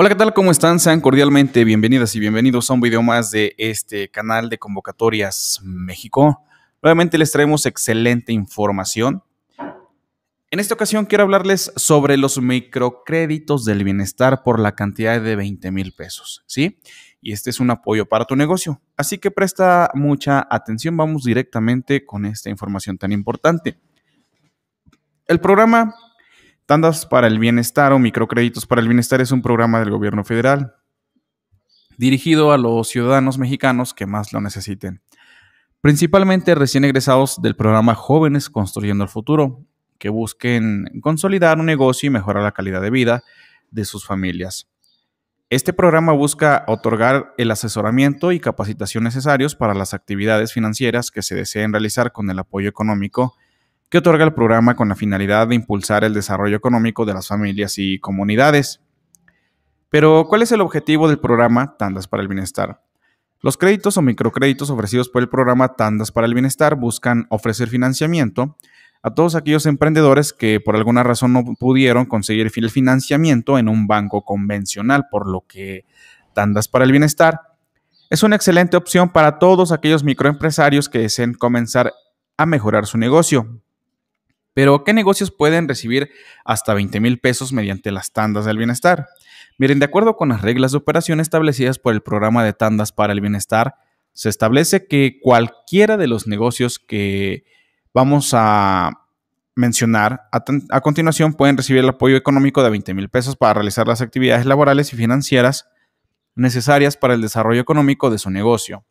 Hola, ¿qué tal? ¿Cómo están? Sean cordialmente bienvenidas y bienvenidos a un video más de este canal de Convocatorias México. Nuevamente les traemos excelente información. En esta ocasión quiero hablarles sobre los microcréditos del bienestar por la cantidad de 20 mil pesos, ¿sí? Y este es un apoyo para tu negocio. Así que presta mucha atención, vamos directamente con esta información tan importante. El programa Tandas para el Bienestar o Microcréditos para el Bienestar es un programa del gobierno federal dirigido a los ciudadanos mexicanos que más lo necesiten, principalmente recién egresados del programa Jóvenes Construyendo el Futuro, que busquen consolidar un negocio y mejorar la calidad de vida de sus familias. Este programa busca otorgar el asesoramiento y capacitación necesarios para las actividades financieras que se deseen realizar con el apoyo económico que otorga el programa con la finalidad de impulsar el desarrollo económico de las familias y comunidades. Pero, ¿cuál es el objetivo del programa Tandas para el Bienestar? Los créditos o microcréditos ofrecidos por el programa Tandas para el Bienestar buscan ofrecer financiamiento a todos aquellos emprendedores que por alguna razón no pudieron conseguir el financiamiento en un banco convencional, por lo que Tandas para el Bienestar es una excelente opción para todos aquellos microempresarios que deseen comenzar a mejorar su negocio. Pero, ¿qué negocios pueden recibir hasta 20 mil pesos mediante las tandas del bienestar? Miren, de acuerdo con las reglas de operación establecidas por el programa de tandas para el bienestar, se establece que cualquiera de los negocios que vamos a mencionar a, continuación pueden recibir el apoyo económico de 20 mil pesos para realizar las actividades laborales y financieras necesarias para el desarrollo económico de su negocio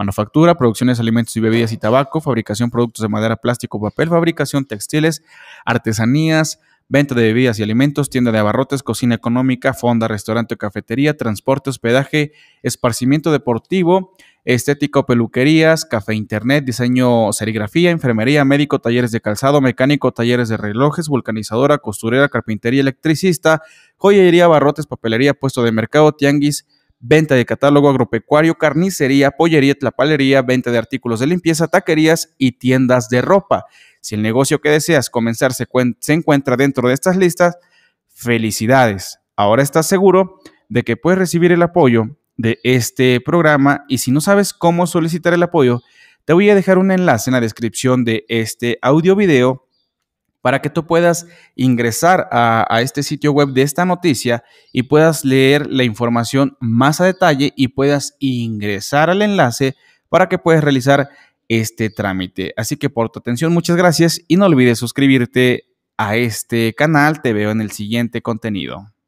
manufactura, producciones de alimentos y bebidas y tabaco, fabricación productos de madera, plástico, papel, fabricación textiles, artesanías, venta de bebidas y alimentos, tienda de abarrotes, cocina económica, fonda, restaurante o cafetería, transporte, hospedaje, esparcimiento deportivo, estético, peluquerías, café internet, diseño, serigrafía, enfermería, médico, talleres de calzado, mecánico, talleres de relojes, vulcanizadora, costurera, carpintería, electricista, joyería, abarrotes, papelería, puesto de mercado, tianguis, venta de catálogo agropecuario, carnicería, pollería, tlapalería, venta de artículos de limpieza, taquerías y tiendas de ropa. Si el negocio que deseas comenzar se, se encuentra dentro de estas listas, felicidades. Ahora estás seguro de que puedes recibir el apoyo de este programa y si no sabes cómo solicitar el apoyo, te voy a dejar un enlace en la descripción de este audio video para que tú puedas ingresar a, este sitio web de esta noticia y puedas leer la información más a detalle y puedas ingresar al enlace para que puedas realizar este trámite. Así que por tu atención, muchas gracias y no olvides suscribirte a este canal. Te veo en el siguiente contenido.